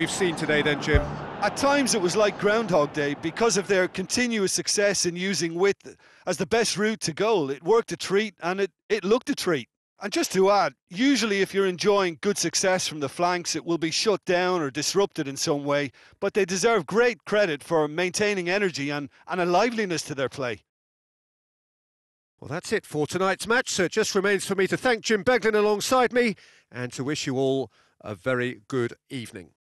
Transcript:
we've seen today then, Jim? At times it was like Groundhog Day because of their continuous success in using width as the best route to goal. It worked a treat and it, it looked a treat. And just to add, usually if you're enjoying good success from the flanks, it will be shut down or disrupted in some way, but they deserve great credit for maintaining energy and, and a liveliness to their play. Well, that's it for tonight's match, so it just remains for me to thank Jim Beglin alongside me and to wish you all a very good evening.